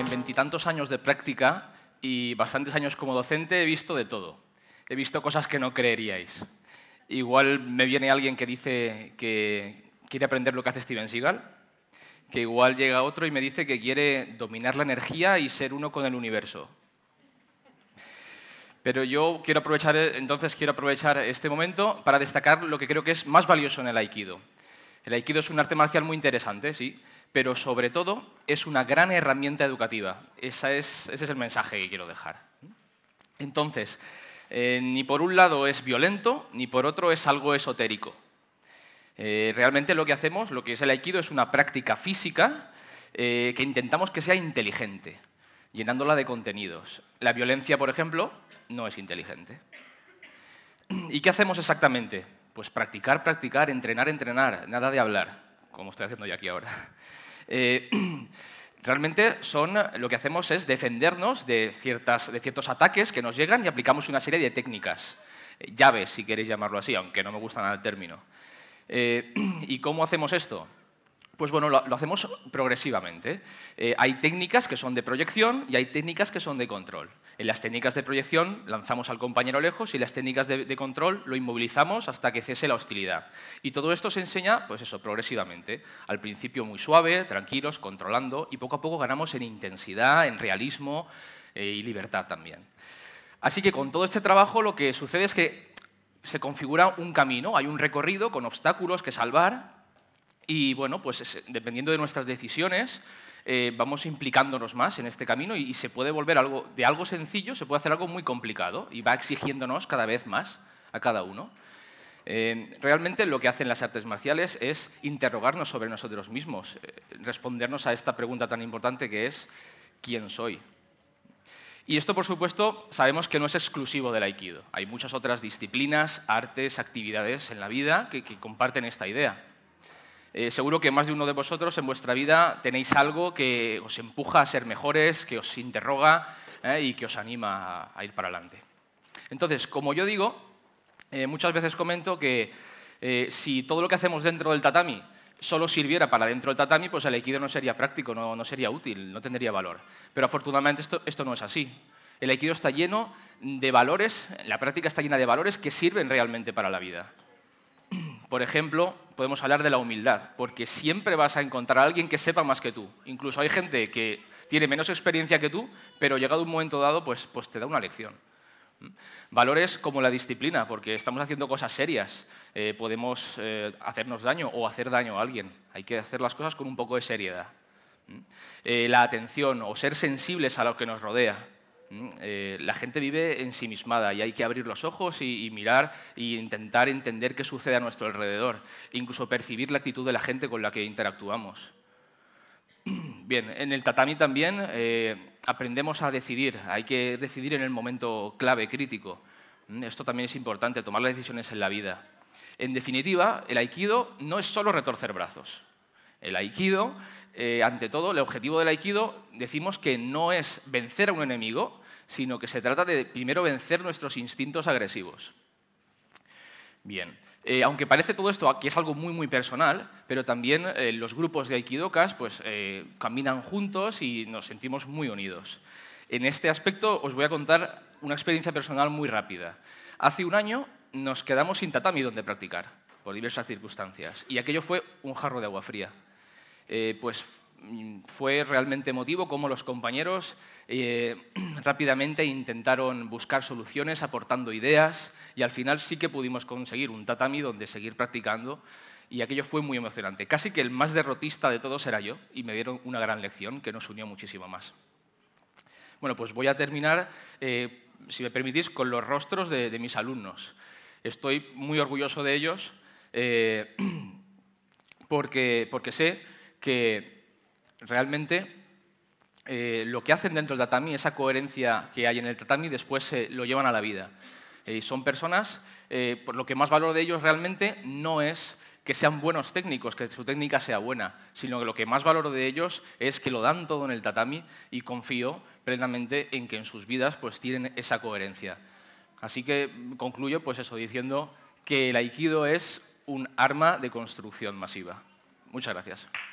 en veintitantos años de práctica y bastantes años como docente he visto de todo. He visto cosas que no creeríais. Igual me viene alguien que dice que quiere aprender lo que hace Steven Seagal, que igual llega otro y me dice que quiere dominar la energía y ser uno con el universo. Pero yo quiero aprovechar, entonces quiero aprovechar este momento para destacar lo que creo que es más valioso en el Aikido. El Aikido es un arte marcial muy interesante, sí, pero sobre todo es una gran herramienta educativa. ese es el mensaje que quiero dejar. Entonces, eh, ni por un lado es violento, ni por otro es algo esotérico. Eh, realmente lo que hacemos, lo que es el aikido, es una práctica física eh, que intentamos que sea inteligente, llenándola de contenidos. La violencia, por ejemplo, no es inteligente. ¿Y qué hacemos exactamente? Pues practicar, practicar, entrenar, entrenar, nada de hablar como estoy haciendo yo aquí ahora. Eh, realmente son, lo que hacemos es defendernos de, ciertas, de ciertos ataques que nos llegan y aplicamos una serie de técnicas, eh, llaves si queréis llamarlo así, aunque no me gusta nada el término. Eh, ¿Y cómo hacemos esto? Pues bueno, lo, hacemos progresivamente. hay técnicas que son de proyección y hay técnicas que son de control. En las técnicas de proyección lanzamos al compañero lejos y en las técnicas de, control lo inmovilizamos hasta que cese la hostilidad. Y todo esto se enseña, pues eso, progresivamente. Al principio muy suave, tranquilos, controlando y poco a poco ganamos en intensidad, en realismo eh, y libertad también. Así que con todo este trabajo lo que sucede es que se configura un camino, hay un recorrido con obstáculos que salvar y bueno, pues dependiendo de nuestras decisiones, eh, vamos implicándonos más en este camino y, se puede volver algo, de algo sencillo, se puede hacer algo muy complicado y va exigiéndonos cada vez más a cada uno. Eh, realmente lo que hacen las artes marciales es interrogarnos sobre nosotros mismos, eh, respondernos a esta pregunta tan importante que es ¿quién soy? Y esto, por supuesto, sabemos que no es exclusivo del aikido. Hay muchas otras disciplinas, artes, actividades en la vida que comparten esta idea. Eh, seguro que más de uno de vosotros en vuestra vida tenéis algo que os empuja a ser mejores, que os interroga eh, y que os anima a, ir para adelante. Entonces, como yo digo, eh, muchas veces comento que si todo lo que hacemos dentro del tatami solo sirviera para dentro del tatami, pues el aikido no sería práctico, no, no sería útil, no tendría valor. Pero afortunadamente esto, esto no es así. El aikido está lleno de valores, la práctica está llena de valores que sirven realmente para la vida. Por ejemplo, podemos hablar de la humildad, porque siempre vas a encontrar a alguien que sepa más que tú. Incluso hay gente que tiene menos experiencia que tú, pero llegado un momento dado, pues, pues te da una lección. Valores como la disciplina, porque estamos haciendo cosas serias, eh, podemos eh, hacernos daño o hacer daño a alguien. Hay que hacer las cosas con un poco de seriedad. ¿Mm? Eh, la atención o ser sensibles a lo que nos rodea. Mm, eh, la gente vive ensimismada y hay que abrir los ojos y, mirar e intentar entender qué sucede a nuestro alrededor, incluso percibir la actitud de la gente con la que interactuamos. Bien, en el tatami también eh, aprendemos a decidir, hay que decidir en el momento clave, crítico. Mm, esto también es importante, tomar las decisiones en la vida. En definitiva, el aikido no es solo retorcer brazos. El aikido, eh, ante todo, el objetivo del aikido, decimos que no es vencer a un enemigo, sino que se trata de primero vencer nuestros instintos agresivos. Bien, eh, aunque parece todo esto aquí es algo muy, muy personal, pero también eh, los grupos de aikidokas pues, eh, caminan juntos y nos sentimos muy unidos. En este aspecto os voy a contar una experiencia personal muy rápida. Hace un año nos quedamos sin tatami donde practicar, por diversas circunstancias, y aquello fue un jarro de agua fría. pues fue realmente emotivo cómo los compañeros eh, rápidamente intentaron buscar soluciones aportando ideas y al final sí que pudimos conseguir un tatami donde seguir practicando y aquello fue muy emocionante. Casi que el más derrotista de todos era yo y me dieron una gran lección que nos unió muchísimo más. Bueno, pues voy a terminar, eh, si me permitís, con los rostros de, mis alumnos. Estoy muy orgulloso de ellos eh, porque, porque sé que realmente eh, lo que hacen dentro del tatami, esa coherencia que hay en el tatami, después se lo llevan a la vida. Eh, y son personas, eh, por lo que más valor de ellos realmente no es que sean buenos técnicos, que su técnica sea buena, sino que lo que más valor de ellos es que lo dan todo en el tatami y confío plenamente en que en sus vidas pues tienen esa coherencia. Así que mm, concluyo pues eso diciendo que el aikido es un arma de construcción masiva. Muchas gracias.